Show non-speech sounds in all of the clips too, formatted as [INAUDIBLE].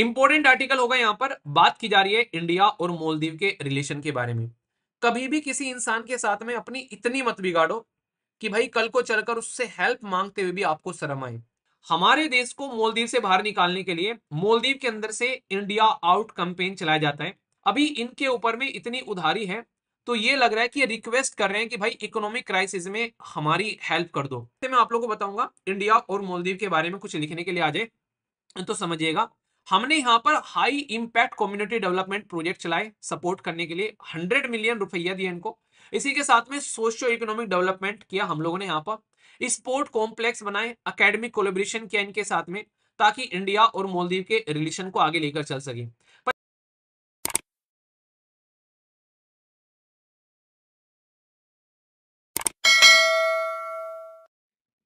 important article होगा यहाँ पर बात की जा रही है इंडिया और मोलदीव के रिलेशन के बारे में कभी भी किसी इंसान के साथ में अपनी इतनी मत बिगाड़ो कि भाई कल को चलकर उससे हेल्प मांगते हुए भी आपको शर्म आए हमारे देश को मोलदीव से बाहर निकालने के लिए मोलदीव के अंदर से इंडिया आउट कंपेन चलाया जाता है अभी इनके ऊपर में इतनी उधारी है तो ये लग रहा है कि ये रिक्वेस्ट कर रहे हैं कि भाई इकोनॉमिक क्राइसिस में हमारी हेल्प कर दो तो मैं आप लोगों को बताऊंगा इंडिया और मोलदीव के बारे में कुछ लिखने के लिए आ जाए तो समझिएगा हमने यहाँ पर high impact community development project चलाए सपोर्ट करने के लिए हंड्रेड मिलियन रुपया दिया इनको इसी के साथ में सोशियो इकोनॉमिक डेवलपमेंट किया हम लोगों ने यहाँ पर स्पोर्ट कॉम्प्लेक्स बनाए अकेडमिक कोलेब्रेशन किया इनके साथ में ताकि इंडिया और मालदीव के रिलेशन को आगे लेकर चल सके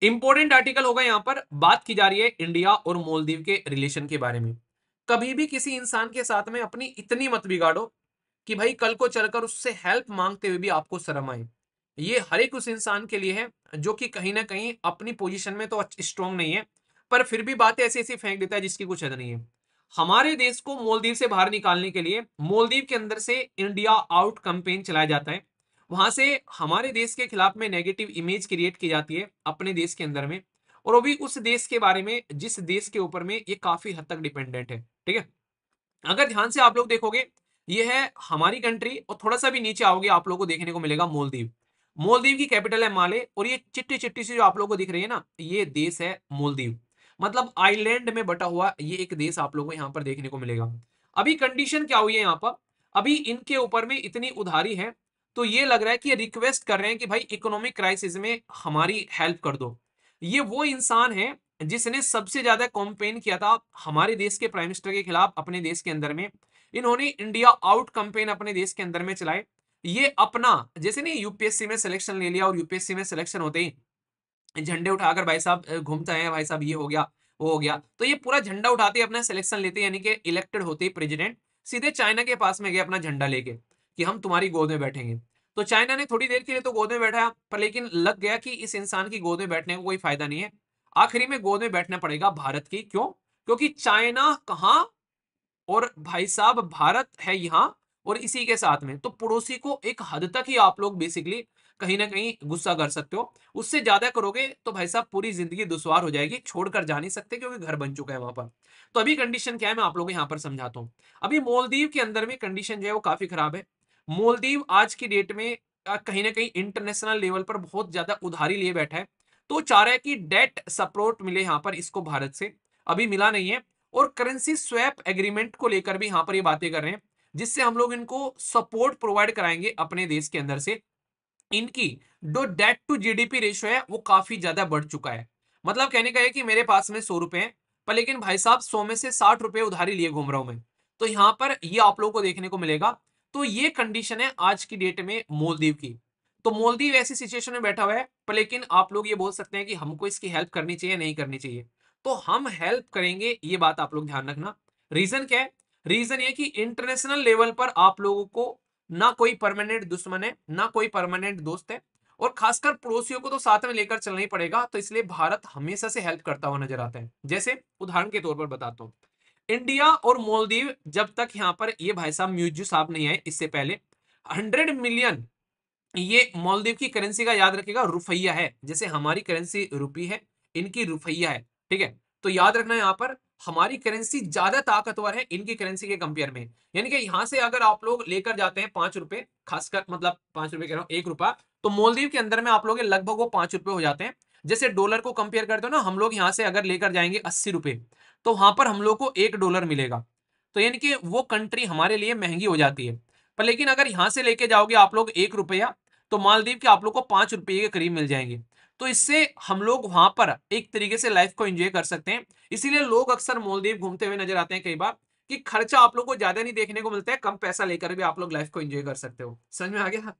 इंपॉर्टेंट आर्टिकल होगा यहां पर बात की जा रही है इंडिया और मालदीव के रिलेशन के बारे में कभी भी किसी इंसान के साथ में अपनी इतनी मत बिगाड़ो कि भाई कल को चलकर उससे हेल्प मांगते हुए भी आपको शर्म आए ये हर एक उस इंसान के लिए है जो कि कहीं ना कहीं अपनी पोजीशन में तो स्ट्रांग नहीं है पर फिर भी बातें ऐसी ऐसी फेंक देता है जिसकी कुछ हद नहीं है हमारे देश को मोलदीव से बाहर निकालने के लिए मोलदीव के अंदर से इंडिया आउट कंपेन चलाया जाता है वहां से हमारे देश के खिलाफ में नेगेटिव इमेज क्रिएट की जाती है अपने देश के अंदर में और वो भी उस देश के बारे में जिस देश के ऊपर में ये काफी हद तक डिपेंडेंट है ठीक है अगर ध्यान से आप लोग देखोगे ये है हमारी कंट्री और थोड़ा सा भी नीचे आओगे आप लोग को देखने को मिलेगा मोलदीव मोलदीव की कैपिटल है माले और ये चिट्टी चिट्टी सी जो आप लोग को दिख रही है ना ये देश है मोलदीव मतलब आइलैंड में बटा हुआ ये एक देश आप लोग को यहाँ पर देखने को मिलेगा अभी कंडीशन क्या हुई है यहाँ पर अभी इनके ऊपर में इतनी उधारी है तो ये लग रहा है कि रिक्वेस्ट कर रहे हैं कि भाई इकोनॉमिक क्राइसिस में हमारी हेल्प कर दो ये वो इंसान है जिसने सबसे ज्यादा कॉम्पेन किया था हमारे देश के प्राइम मिनिस्टर के खिलाफ अपने देश के अंदर में इन्होंने इंडिया आउट कंपेन अपने देश के अंदर में चलाए ये अपना जैसे नहीं यूपीएससी में सिलेक्शन ले लिया और यूपीएससी में सिलेक्शन होते ही झंडे उठाकर भाई साहब घूमते हैं भाई साहब ये हो गया वो हो गया तो ये पूरा झंडा उठाते अपना सिलेक्शन लेते यानी कि इलेक्टेड होते प्रेजिडेंट सीधे चाइना के पास में गए अपना झंडा लेके कि हम तुम्हारी गोद में बैठेंगे तो चाइना ने थोड़ी देर के लिए तो गोद में बैठा पर लेकिन लग गया कि इस इंसान की गोद में बैठने को कोई फायदा नहीं है आखिरी में गोद में बैठना पड़ेगा भारत की क्यों क्योंकि चाइना कहा और भाई साहब भारत है यहाँ और इसी के साथ में तो पड़ोसी को एक हद तक ही आप लोग बेसिकली कहीं ना कहीं गुस्सा कर सकते हो उससे ज्यादा करोगे तो भाई साहब पूरी जिंदगी दुश्वार हो जाएगी छोड़कर जा नहीं सकते क्योंकि घर बन चुका है वहां पर तो अभी कंडीशन क्या है मैं आप लोगों को यहाँ पर समझाता हूँ अभी मोलदीव के अंदर में कंडीशन जो है वो काफी खराब है मोलदीव आज की डेट में कहीं ना कहीं इंटरनेशनल लेवल पर बहुत ज्यादा उधारी लिए बैठा है तो चाह रहा है कि डेट सपोर्ट मिले यहाँ पर इसको भारत से अभी मिला नहीं है और करेंसी स्वैप एग्रीमेंट को लेकर भी यहाँ पर ये बातें कर रहे हैं जिससे हम लोग इनको सपोर्ट प्रोवाइड कराएंगे अपने देश के अंदर से इनकी जो डेट टू जीडीपी रेशियो है वो काफी ज्यादा बढ़ चुका है मतलब कहने का है कि मेरे पास में सौ रुपए हैं पर लेकिन भाई साहब सौ में से साठ रुपए उधारी लिए घूम रहा हूं मैं तो यहाँ पर ये आप लोगों को देखने को मिलेगा तो ये कंडीशन है आज की डेट में मोलदीव की तो मोलदीव ऐसी सिचुएशन में बैठा हुआ है पर लेकिन आप लोग ये बोल सकते हैं कि हमको इसकी हेल्प करनी चाहिए नहीं करनी चाहिए तो हम हेल्प करेंगे ये बात आप लोग ध्यान रखना रीजन क्या है रीजन ये कि इंटरनेशनल लेवल पर आप लोगों को ना कोई परमानेंट दुश्मन है ना कोई परमानेंट दोस्त है और खासकर पड़ोसियों को तो साथ में लेकर चलना ही पड़ेगा तो इसलिए भारत हमेशा से हेल्प करता हुआ नजर आता है जैसे उदाहरण के तौर पर बताता हूँ इंडिया और मोलदीव जब तक यहां पर ये भाई साहब म्यूजू साहब नहीं आए इससे पहले हंड्रेड मिलियन ये मोलदीव की करेंसी का याद रखेगा रुपया है जैसे हमारी करेंसी रुपी है इनकी रुपया है ठीक है तो याद रखना यहां पर हमारी करेंसी ज्यादा ताकतवर है इनकी करेंसी के कंपेयर में यानी कि यहां से अगर आप लोग लेकर जाते हैं पांच रुपए खासकर मतलब पांच रुपए कह रहा हूं एक रुपया तो मोलदीव के अंदर में आप लोग लगभग वो पांच रुपए हो जाते हैं जैसे डॉलर को कंपेयर करते हो ना हम लोग यहाँ से अगर लेकर जाएंगे अस्सी रुपए तो वहां पर हम लोग को एक डॉलर मिलेगा तो यानी कि वो कंट्री हमारे लिए महंगी हो जाती है पर लेकिन अगर यहाँ से लेके जाओगे आप लोग एक रुपया तो मालदीव के आप लोग को पांच रुपये के करीब मिल जाएंगे तो इससे हम लोग वहां पर एक तरीके से लाइफ को एंजॉय कर सकते हैं इसीलिए लोग अक्सर मालदीव घूमते हुए नजर आते हैं कई बार कि खर्चा आप लोग को ज्यादा नहीं देखने को मिलता है कम पैसा लेकर भी आप लोग लाइफ को एंजॉय कर सकते हो समझ में आ गया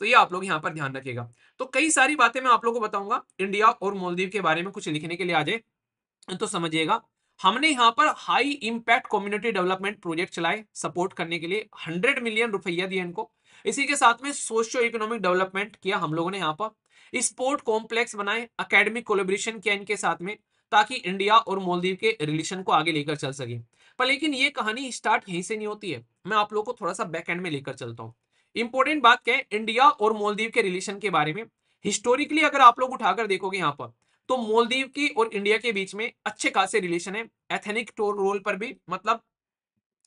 तो ये आप लोग यहाँ पर ध्यान रखेगा तो कई सारी बातें मैं आप लोग को बताऊंगा इंडिया और मालदीव के बारे में कुछ लिखने के लिए आ जाए तो समझिएगा हमने यहाँ पर high impact community development project चलाए सपोर्ट करने के लिए हंड्रेड मिलियन रुपया दिए इनको इसी के साथ में सोशियो इकोनॉमिक डेवलपमेंट किया हम लोगों ने यहाँ पर स्पोर्ट कॉम्प्लेक्स बनाए अकेडमिक कोलेब्रेशन किया इनके साथ में ताकि इंडिया और मालदीव के रिलेशन को आगे लेकर चल सके पर लेकिन ये कहानी स्टार्ट यहीं से नहीं होती है मैं आप लोग को थोड़ा सा बैक एंड में लेकर चलता हूँ इंपॉर्टेंट बात क्या है इंडिया और मोलदीव के रिलेशन के बारे में हिस्टोरिकली अगर आप लोग उठाकर देखोगे यहाँ पर तो मोलदीव की और इंडिया के बीच में अच्छे खासे रिलेशन है एथेनिक रोल पर भी मतलब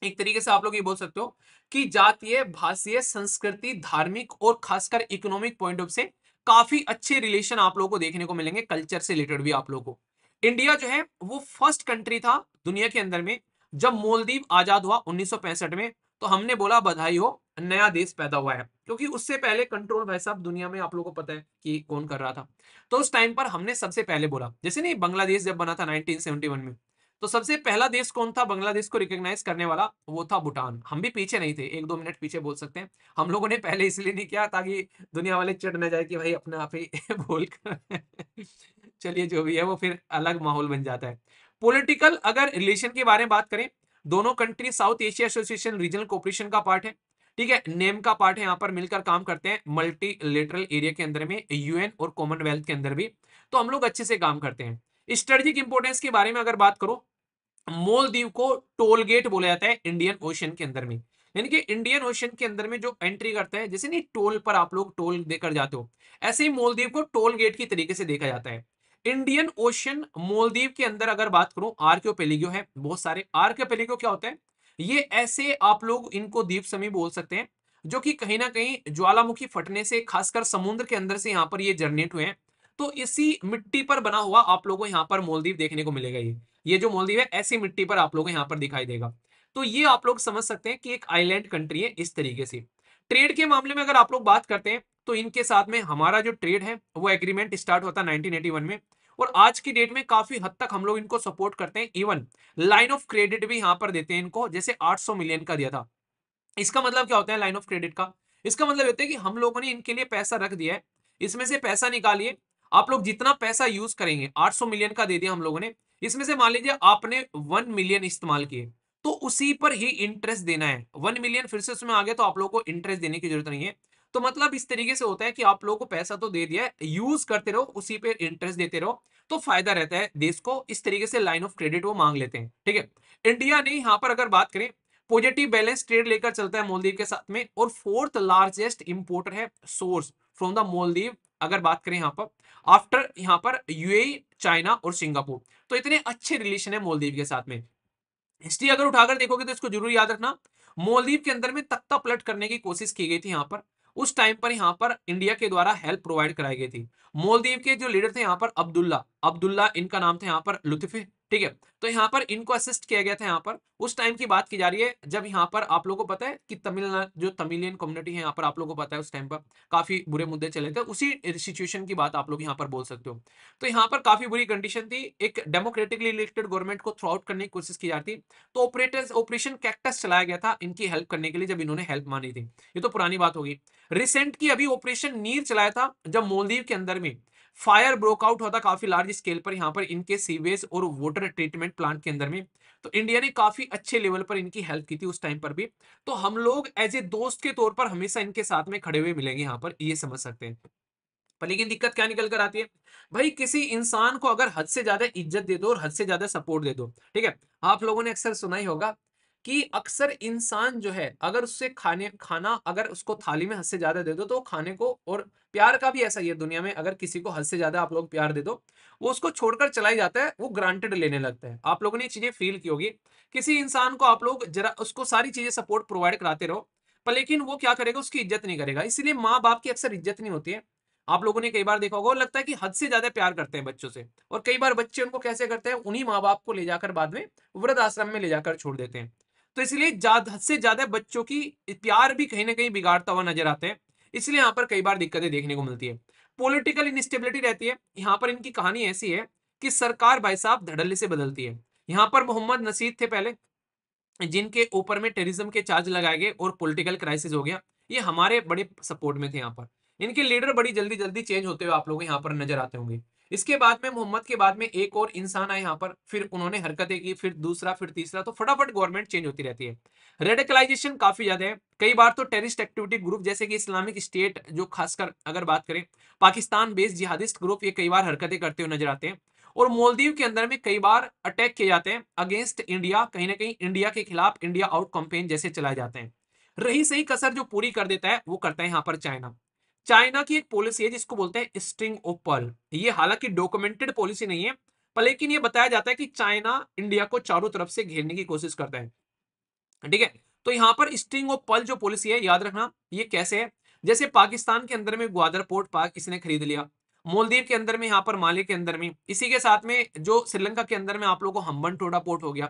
एक तरीके से आप लोग ये बोल सकते हो कि जातीय भाषीय संस्कृति धार्मिक और खासकर इकोनॉमिक पॉइंट ऑफ से काफी अच्छे रिलेशन आप लोगों को देखने को मिलेंगे कल्चर से रिलेटेड भी आप लोगों को इंडिया जो है वो फर्स्ट कंट्री था दुनिया के अंदर में जब मोलदीव आजाद हुआ उन्नीस में तो हमने बोला बधाई हो नया देश पैदा हुआ है क्योंकि उससे पहले कंट्रोल भाई साहब दुनिया में आप लोगों को पता है कि कौन कर रहा था तो उस टाइम पर हमने सबसे पहले बोला जैसे नहीं बांग्लादेश जब बना था 1971 में तो सबसे पहला देश कौन था बांग्लादेश को रिकॉग्नाइज करने वाला वो था भूटान हम भी पीछे नहीं थे एक दो मिनट पीछे बोल सकते हैं हम लोगों ने पहले इसलिए नहीं किया ताकि दुनिया वाले चढ़ न जाए कि भाई अपने आप ही [LAUGHS] बोल कर [LAUGHS] चलिए जो भी है वो फिर अलग माहौल बन जाता है पॉलिटिकल अगर रिलेशन के बारे में बात करें दोनों country South Asia association regional cooperation का पार्ट है ठीक है नेम का पार्ट है यहाँ पर मिलकर काम करते हैं लेटरल एरिया के अंदर में यूएन और कॉमनवेल्थ के अंदर भी तो हम लोग अच्छे से काम करते हैं स्ट्रेटेजिक इंपोर्टेंस के बारे में अगर बात करो मोलदीव को टोल गेट बोला जाता है इंडियन ओशन के अंदर में यानी कि इंडियन ओशन के अंदर में जो एंट्री करता है जैसे नहीं टोल पर आप लोग टोल देकर जाते हो ऐसे ही मोलदीव को टोल गेट की तरीके से देखा जाता है इंडियन ओशन मोलदीव के अंदर अगर बात करूं आर्क्योपेलिगो है बहुत सारे आर्क्योपेलिगो क्या होता है ये ऐसे आप लोग इनको द्वीप समी बोल सकते हैं जो कि कहीं ना कहीं ज्वालामुखी फटने से खासकर समुद्र के अंदर से यहाँ पर ये जनरेट हुए हैं तो इसी मिट्टी पर बना हुआ आप लोगों को यहाँ पर मोलदीप देखने को मिलेगा ये ये जो मोलदीप है ऐसी मिट्टी पर आप लोगों को यहाँ पर दिखाई देगा तो ये आप लोग समझ सकते हैं कि एक आइलैंड कंट्री है इस तरीके से ट्रेड के मामले में अगर आप लोग बात करते हैं तो इनके साथ में हमारा जो ट्रेड है वो एग्रीमेंट स्टार्ट होता है में और आज की डेट में काफी हद तक हम लोग इनको सपोर्ट करते हैं इवन लाइन ऑफ क्रेडिट भी यहां पर देते हैं इनको जैसे 800 मिलियन का दिया था इसका मतलब क्या होता है लाइन ऑफ क्रेडिट का इसका मतलब होता है कि हम लोगों ने इनके लिए पैसा रख दिया है इसमें से पैसा निकालिए आप लोग जितना पैसा यूज करेंगे आठ मिलियन का दे दिया हम लोगों ने इसमें से मान लीजिए आपने वन मिलियन इस्तेमाल किए तो उसी पर ही इंटरेस्ट देना है वन मिलियन फिर से उसमें आ गया तो आप लोग को इंटरेस्ट देने की जरूरत नहीं है तो मतलब इस तरीके से होता है कि आप लोगों को पैसा तो दे दिया यूज करते रहो उसी पे इंटरेस्ट देते रहो तो फायदा रहता है देश को इस तरीके से लाइन ऑफ क्रेडिट वो मांग लेते हैं ठीक है इंडिया ने यहां पर अगर बात करें पॉजिटिव बैलेंस ट्रेड लेकर चलता है मोलदीव के साथ में और फोर्थ लार्जेस्ट इंपोर्टर है सोर्स फ्रॉम द मोलदीव अगर बात करें यहाँ पर आफ्टर यहाँ पर यूए चाइना e, और सिंगापुर तो इतने अच्छे रिलेशन है मोलदीव के साथ में हिस्ट्री अगर उठाकर देखोगे तो इसको जरूर याद रखना मोलदीव के अंदर में तख्ता पलट करने की कोशिश की गई थी यहाँ पर उस टाइम पर यहाँ पर इंडिया के द्वारा हेल्प प्रोवाइड कराई गई थी मोलदीव के जो लीडर थे यहाँ पर अब्दुल्ला अब्दुल्ला इनका नाम था यहाँ पर लुत्फी ठीक है तो यहाँ पर इनको असिस्ट किया गया था यहाँ पर उस टाइम की बात की जा रही है जब यहाँ पर आप लोगों को पता है कि तमिल जो तमिलियन कम्युनिटी है यहाँ पर आप लोगों को पता है उस टाइम पर काफी बुरे मुद्दे चले थे उसी सिचुएशन की बात आप लोग यहाँ पर बोल सकते हो तो यहाँ पर काफी बुरी कंडीशन थी एक डेमोक्रेटिकली इलेक्टेड गवर्नमेंट को थ्रू आउट करने की कोशिश की जा रही तो ऑपरेटर ऑपरेशन कैक्टस चलाया गया था इनकी हेल्प करने के लिए जब इन्होंने हेल्प मानी थी ये तो पुरानी बात होगी रिसेंट की अभी ऑपरेशन नीर चलाया था जब मोलदीव के अंदर में फायर ब्रोकआउट होता काफी लार्ज स्केल पर यहाँ पर इनके सीवेज और वाटर ट्रीटमेंट प्लांट के अंदर में तो इंडिया ने काफी अच्छे लेवल पर इनकी हेल्प की थी उस टाइम पर भी तो हम लोग एज ए दोस्त के तौर पर हमेशा इनके साथ में खड़े हुए मिलेंगे यहाँ पर ये समझ सकते हैं पर लेकिन दिक्कत क्या निकल कर आती है भाई किसी इंसान को अगर हद से ज्यादा इज्जत दे दो और हद से ज्यादा सपोर्ट दे दो ठीक है आप लोगों ने अक्सर सुना ही होगा कि अक्सर इंसान जो है अगर उससे खाने खाना अगर उसको थाली में हद से ज्यादा दे दो तो खाने को और प्यार का भी ऐसा ही है दुनिया में अगर किसी को हद से ज्यादा आप लोग प्यार दे दो वो उसको छोड़कर चला ही जाता है वो ग्रांटेड लेने लगता है आप लोगों ने चीजें फील की होगी किसी इंसान को आप लोग जरा उसको सारी चीजें सपोर्ट प्रोवाइड कराते रहो पर लेकिन वो क्या करेगा उसकी इज्जत नहीं करेगा इसीलिए माँ बाप की अक्सर इज्जत नहीं होती है आप लोगों ने कई बार देखा होगा और लगता है कि हद से ज्यादा प्यार करते हैं बच्चों से और कई बार बच्चे उनको कैसे करते हैं उन्हीं माँ बाप को ले जाकर बाद में वृद्ध आश्रम में ले जाकर छोड़ देते हैं तो इसलिए ज्यादा से ज्यादा बच्चों की प्यार भी कहीं ना कहीं बिगाड़ता हुआ नजर आते हैं इसलिए यहाँ पर कई बार दिक्कतें देखने को मिलती है पोलिटिकल इनस्टेबिलिटी रहती है यहाँ पर इनकी कहानी ऐसी है कि सरकार भाई साहब धड़ल्ले से बदलती है यहाँ पर मोहम्मद नसीद थे पहले जिनके ऊपर में टेररिज्म के चार्ज लगाए गए और पॉलिटिकल क्राइसिस हो गया ये हमारे बड़े सपोर्ट में थे यहाँ पर इनके लीडर बड़ी जल्दी जल्दी चेंज होते हुए आप लोग यहाँ पर नजर आते होंगे इसके बाद में मोहम्मद के बाद में एक और इंसान आए यहाँ पर फिर उन्होंने हरकतें की फिर दूसरा फिर तीसरा तो फटाफट गवर्नमेंट चेंज होती रहती है रेडिकलाइजेशन काफी ज्यादा है कई बार तो टेररिस्ट एक्टिविटी ग्रुप जैसे कि इस्लामिक स्टेट जो खासकर अगर बात करें पाकिस्तान बेस्ड जिहादिस्ट ग्रुप ये कई बार हरकतें करते हुए नजर आते हैं और मोलदीव के अंदर में कई बार अटैक किए जाते हैं अगेंस्ट इंडिया कहीं ना कहीं इंडिया के खिलाफ इंडिया आउट कंपेन जैसे चलाए जाते हैं रही सही कसर जो पूरी कर देता है वो करता है यहाँ पर चाइना चाइना की एक पॉलिसी है जिसको बोलते हैं स्ट्रिंग ओपल ये हालांकि डॉक्यूमेंटेड पॉलिसी नहीं है पर लेकिन ये बताया जाता है कि चाइना इंडिया को चारों तरफ से घेरने की कोशिश करता है ठीक है तो यहाँ पर स्ट्रिंग ऑफ पल जो पॉलिसी है याद रखना ये कैसे है जैसे पाकिस्तान के अंदर में ग्वादर पोर्ट किसी ने खरीद लिया मोलदीव के अंदर में यहाँ पर माले के अंदर में इसी के साथ में जो श्रीलंका के अंदर में आप लोगों को हम्बन टोडा पोर्ट हो गया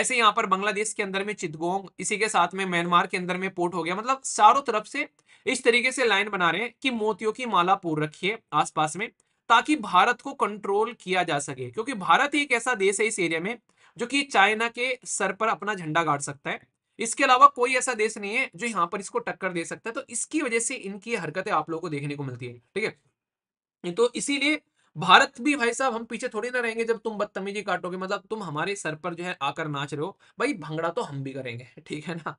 ऐसे यहाँ पर बांग्लादेश के अंदर में चितगोंग इसी के साथ में म्यांमार के अंदर में पोर्ट हो गया मतलब चारों तरफ से इस तरीके से लाइन बना रहे हैं कि मोतियों की माला पूर रखिए आसपास में ताकि भारत को कंट्रोल किया जा सके क्योंकि भारत एक ऐसा देश है इस एरिया में जो कि चाइना के सर पर अपना झंडा गाड़ सकता है इसके अलावा कोई ऐसा देश नहीं है जो यहाँ पर इसको टक्कर दे सकता है तो इसकी वजह से इनकी हरकतें आप लोगों को देखने को मिलती है ठीक है तो इसीलिए भारत भी भाई साहब हम पीछे थोड़ी ना रहेंगे जब तुम बदतमीजी काटोगे मतलब तुम हमारे सर पर जो है आकर नाच रहे हो भाई भंगड़ा तो हम भी करेंगे ठीक है ना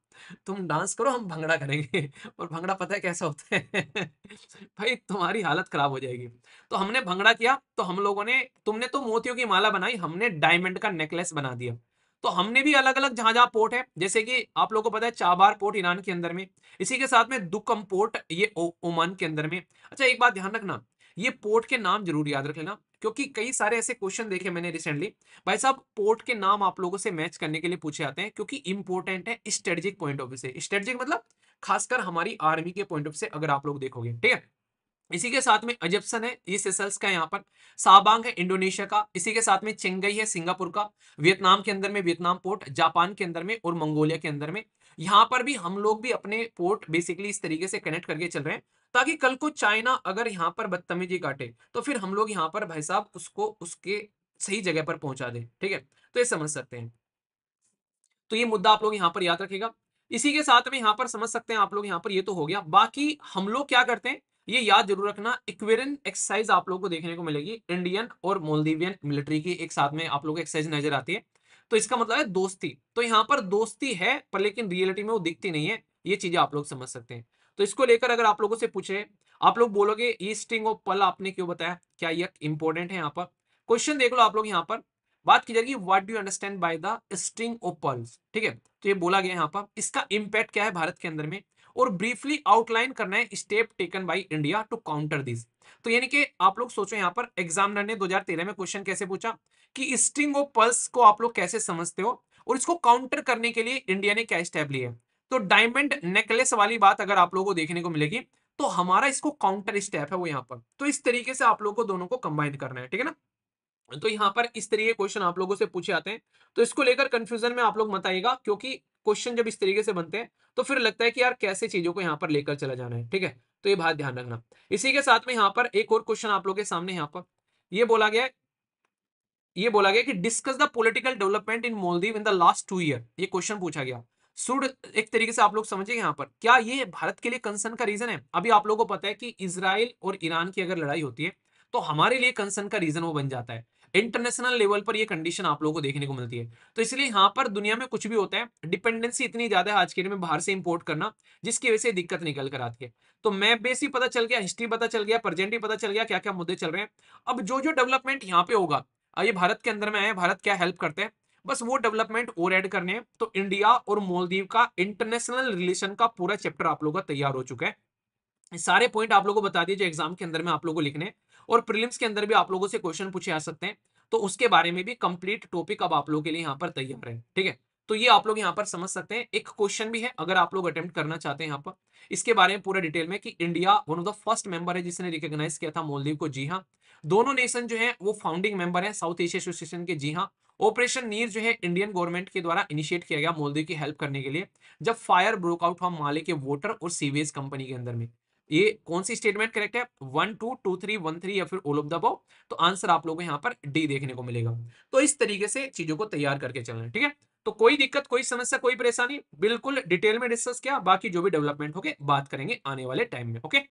तुम डांस करो हम भंगड़ा करेंगे [LAUGHS] और भंगड़ा पता है कैसा होता है [LAUGHS] भाई तुम्हारी हालत खराब हो जाएगी तो हमने भंगड़ा किया तो हम लोगों ने तुमने तो मोतियों की माला बनाई हमने डायमंड का नेकलेस बना दिया तो हमने भी अलग अलग जहां जहां पोर्ट है जैसे कि आप लोगों को पता है चाबार पोर्ट ईरान के अंदर में इसी के साथ में दुकम पोर्ट ये ओमान के अंदर में अच्छा एक बात ध्यान रखना ये पोर्ट के नाम जरूर याद रख लेना क्योंकि कई सारे ऐसे क्वेश्चन देखे मैंने रिसेंटली भाई साहब पोर्ट के नाम आप लोगों से मैच करने के लिए पूछे आते हैं क्योंकि इंपॉर्टेंट है स्ट्रेटेजिक पॉइंट ऑफ व्यू से स्ट्रेटेजिक मतलब खासकर हमारी आर्मी के पॉइंट ऑफ से अगर आप लोग देखोगे ठीक है इसी के साथ में अजप्सन है ये सेसल्स का यहाँ पर साबांग है इंडोनेशिया का इसी के साथ में चेंगई है सिंगापुर का वियतनाम के अंदर में वियतनाम पोर्ट जापान के अंदर में और मंगोलिया के अंदर में यहाँ पर भी हम लोग भी अपने पोर्ट बेसिकली इस तरीके से कनेक्ट करके चल रहे हैं ताकि कल को चाइना अगर यहाँ पर बदतमीजी काटे तो फिर हम लोग यहाँ पर भाई साहब उसको उसके सही जगह पर पहुंचा दे ठीक है तो ये समझ सकते हैं तो ये मुद्दा आप लोग यहाँ पर याद रखेगा इसी के साथ में यहाँ पर समझ सकते हैं आप लोग यहाँ पर ये तो हो गया बाकी हम लोग क्या करते हैं ये याद जरूर रखना इक्वेरियन एक्सरसाइज आप लोग को देखने को मिलेगी इंडियन और मोलदीवियन मिलिट्री की एक साथ में आप लोग एक्सरसाइज नजर आती है तो इसका मतलब है दोस्ती तो यहाँ पर दोस्ती है पर लेकिन रियलिटी में वो दिखती नहीं है ये चीजें आप लोग समझ सकते हैं तो इसको लेकर अगर आप लोगों से पूछे आप लोग बोलोगे ई ईस्टिंग ऑफ पल आपने क्यों बताया क्या यह इंपॉर्टेंट है यहाँ पर क्वेश्चन देख लो आप लोग यहाँ पर बात की जाएगी what do understand by the string of pearls ठीक है तो ये बोला गया यहाँ पर इसका इंपैक्ट क्या है भारत के अंदर में और ब्रीफली आउटलाइन करना है step taken by India to counter this तो यानी कि आप लोग सोचो यहाँ पर एग्जामिनर ने 2013 में क्वेश्चन कैसे पूछा कि स्ट्रिंग ऑफ पल्स को आप लोग कैसे समझते हो और इसको काउंटर करने के लिए इंडिया ने क्या स्टेप लिया है तो डायमंड नेकलेस वाली बात अगर आप लोगों को देखने को मिलेगी तो हमारा इसको काउंटर स्टेप है वो यहाँ पर तो इस तरीके से आप लोगों को दोनों को कंबाइन करना है ठीक है ना तो यहाँ पर इस तरीके क्वेश्चन आप लोगों से पूछे आते हैं तो इसको लेकर कंफ्यूजन में आप लोग मत आइएगा क्योंकि क्वेश्चन जब इस तरीके से बनते हैं तो फिर लगता है कि यार कैसे चीजों को यहाँ पर लेकर चला जाना है ठीक है तो ये बात ध्यान रखना इसी के साथ में यहाँ पर एक और क्वेश्चन आप लोग के सामने यहाँ पर ये बोला गया ये बोला गया कि discuss the political development in Maldives in the last two year ये क्वेश्चन पूछा गया सुड एक तरीके से आप लोग समझिए यहाँ पर क्या ये भारत के लिए कंसर्न का रीजन है अभी आप लोगों को पता है कि इसराइल और ईरान की अगर लड़ाई होती है तो हमारे लिए कंसर्न का रीजन वो बन जाता है इंटरनेशनल लेवल पर ये कंडीशन आप लोगों को देखने को मिलती है तो इसलिए यहाँ पर दुनिया में कुछ भी होता है डिपेंडेंसी इतनी ज्यादा है आज के डेट में बाहर से इंपोर्ट करना जिसकी वजह से दिक्कत निकल कर आती है तो मैप बेस ही पता चल गया हिस्ट्री पता चल गया प्रेजेंट ही पता चल गया क्या क्या मुद्दे चल रहे हैं अब जो जो डेवलपमेंट यहाँ पे होगा ये भारत के अंदर में आए भारत क्या हेल्प करते हैं बस वो डेवलपमेंट और ऐड करने हैं तो इंडिया और मोलदीव का इंटरनेशनल रिलेशन का पूरा चैप्टर आप लोगों का तैयार हो चुका है सारे पॉइंट आप लोगों को बता दिए जो एग्जाम के अंदर में आप लोगों को लिखने और प्रिलिम्स के अंदर भी आप लोगों से क्वेश्चन पूछे आ सकते हैं तो उसके बारे में भी कंप्लीट टॉपिक अब आप लोगों के लिए यहाँ पर तैयार है ठीक है तो ये आप लोग यहाँ पर समझ सकते हैं एक क्वेश्चन भी है अगर आप लोग अटेम्प्ट करना चाहते हैं यहाँ पर इसके बारे में पूरा डिटेल में कि India one of the first member है जिसने रिकॉग्नाइज किया था मोलदीव को जी हाँ दोनों नेशन जो है वो फाउंडिंग मेंबर है साउथ एशिया एसोसिएशन के जी हाँ ऑपरेशन नीर जो है इंडियन गवर्नमेंट के द्वारा इनिशिएट किया गया मोलदीव की हेल्प करने के लिए जब फायर ब्रोक आउट हुआ माले के वोटर और सीवेज कंपनी के अंदर में ये कौन सी स्टेटमेंट करेक्ट है one two two three one three या फिर ओल ऑफ द बो तो आंसर आप लोगों को यहाँ पर डी देखने को मिलेगा तो इस तरीके से चीजों को तैयार करके चलना है ठीक है तो कोई दिक्कत कोई समस्या कोई परेशानी बिल्कुल डिटेल में डिस्कस किया बाकी जो भी डेवलपमेंट होगी बात करेंगे आने वाले टाइम में ओके